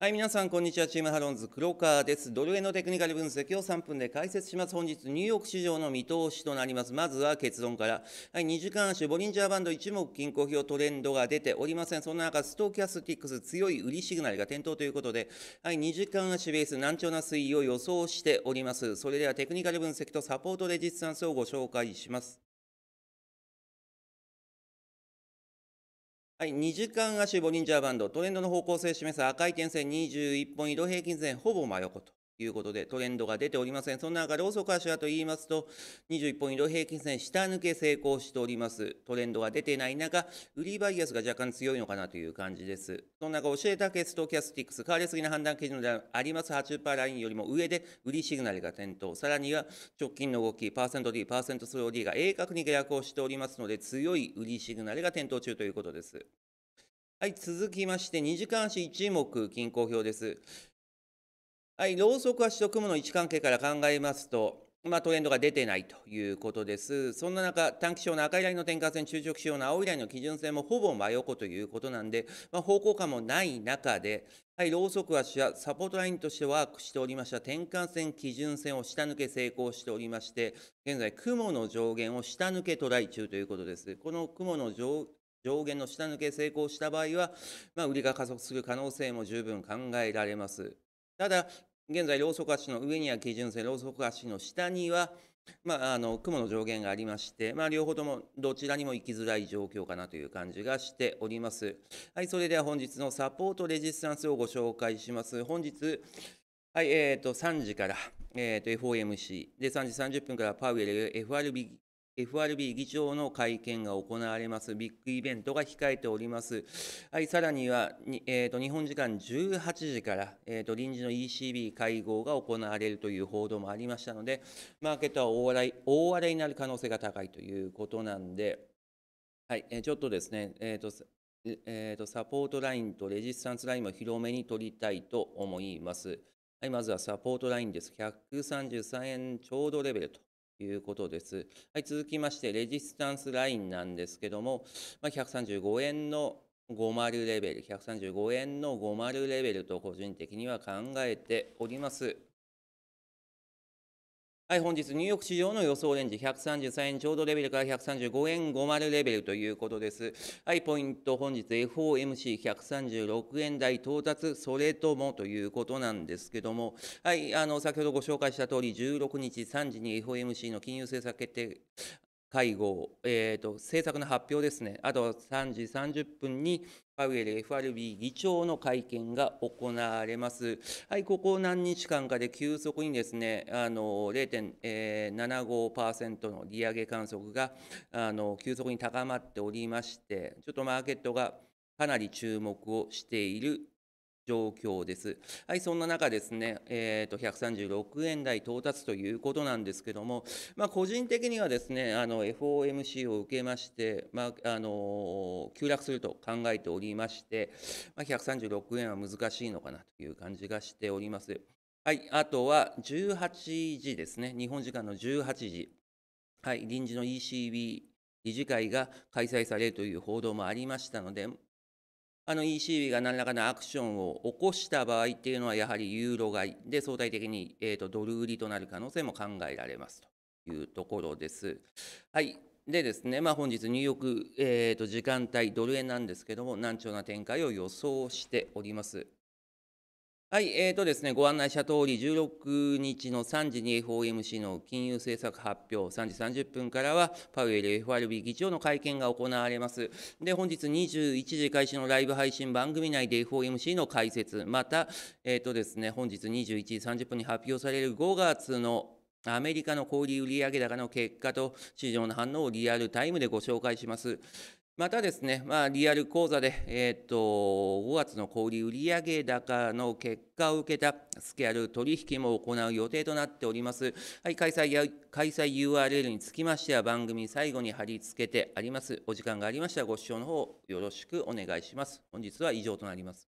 はい、皆さん、こんにちは。チームハロンズ、黒川です。ドル円のテクニカル分析を3分で解説します。本日、ニューヨーク市場の見通しとなります。まずは結論から。はい、2時間足、ボリンジャーバンド一目均衡表トレンドが出ておりません。そんな中、ストーキャスティックス強い売りシグナルが点灯ということで、はい、2時間足ベース難聴な推移を予想しております。それでは、テクニカル分析とサポートレジスタンスをご紹介します。はい、2時間足ボリンジャーバンド、トレンドの方向性を示す赤い点線21本移動平均線ほぼ真横ということでトレンドが出ておりません。その中、で、遅くク足はと言いますと、21本移動平均線下抜け成功しております。トレンドが出てない中、売りバイアスが若干強いのかなという感じです。その中、教えたケストキャスティックス、変わりすぎな判断基準であります80%ラインよりも上で売りシグナルが点灯。さらには直近の動き、パーセント D、パーセントスロー D が鋭角に下落をしておりますので、強い売りシグナルが点灯中ということです。はい、続きまして、2時間足1目、均衡表です。はい、ろうそく足と雲の位置関係から考えますと、まあ、トレンドが出てないということです。そんな中、短期賞の赤いラインの転換線、中直様の青いラインの基準線もほぼ真横ということなんで、まあ、方向感もない中で、はい、ローソク足はサポートラインとしてワークしておりました。転換線、基準線を下抜け成功しておりまして、現在、雲の上限を下抜けトライ中ということです。この雲の上限の下抜け成功した場合は、まあ、売りが加速する可能性も十分考えられます。ただ、現在、ローソク足の上には基準線、ローソク足の下には、まあ、あの雲の上限がありまして、まあ、両方ともどちらにも行きづらい状況かなという感じがしております。はい、それでは本日のサポートレジスタンスをご紹介します。本日、はい、えー、と3時から、えー、FOMC、で3時30分からパウエル FRB FRB 議長の会見が行われます。ビッグイベントが控えております。はい、さらには、えーと、日本時間18時から、えーと、臨時の ECB 会合が行われるという報道もありましたので、マーケットは大荒れ大荒れになる可能性が高いということなんで、はい、えー、ちょっとですね、えーとえーと、サポートラインとレジスタンスラインを広めに取りたいと思います。はい、まずはサポートラインです。133円ちょうどレベルということです。はい、続きまして、レジスタンスラインなんですけども、まあ、135円の50レベル、135円の50レベルと個人的には考えております。はい、本日、ニューヨーク市場の予想レンジ、133円ちょうどレベルから135円50レベルということです。はい、ポイント、本日 FOMC136 円台到達、それともということなんですけども、はい、あの、先ほどご紹介した通り、16日3時に FOMC の金融政策決定会合、えーと、と政策の発表ですね、あと3時30分にパウエル FRB 議長の会見が行われます。はい、ここ何日間かで急速にですね、あの0.75%の利上げ観測があの急速に高まっておりまして、ちょっとマーケットがかなり注目をしている状況です。はい、そんな中ですね、えーと、136円台到達ということなんですけども、まあ、個人的にはですね、FOMC を受けまして、まあ、あの急落すると考えておりまして、まあ、136円は難しいのかなという感じがしております。はい、あとは18時ですね、日本時間の18時、はい、臨時の ECB 理事会が開催されるという報道もありましたので、あの ECB が何らかのアクションを起こした場合っていうのは、やはりユーロ買いで相対的に、えー、とドル売りとなる可能性も考えられますというところです。はい。でですね、まあ、本日、ニューヨーク、えー、と時間帯、ドル円なんですけども、難聴な展開を予想しております。はい、えーとですね、ご案内した通り、16日の3時に FOMC の金融政策発表、3時30分からは、パウエル FRB 議長の会見が行われます。で、本日21時開始のライブ配信番組内で FOMC の解説、また、えーとですね、本日21時30分に発表される5月のアメリカの小売売上高の結果と市場の反応をリアルタイムでご紹介します。またですね、まあ、リアル講座で、えー、と5月の小売売上高の結果を受けたスケアル取引も行う予定となっております。はい、開催や開催 URL につきましては番組最後に貼り付けてあります。お時間がありましたらご視聴の方よろしくお願いします。本日は以上となります。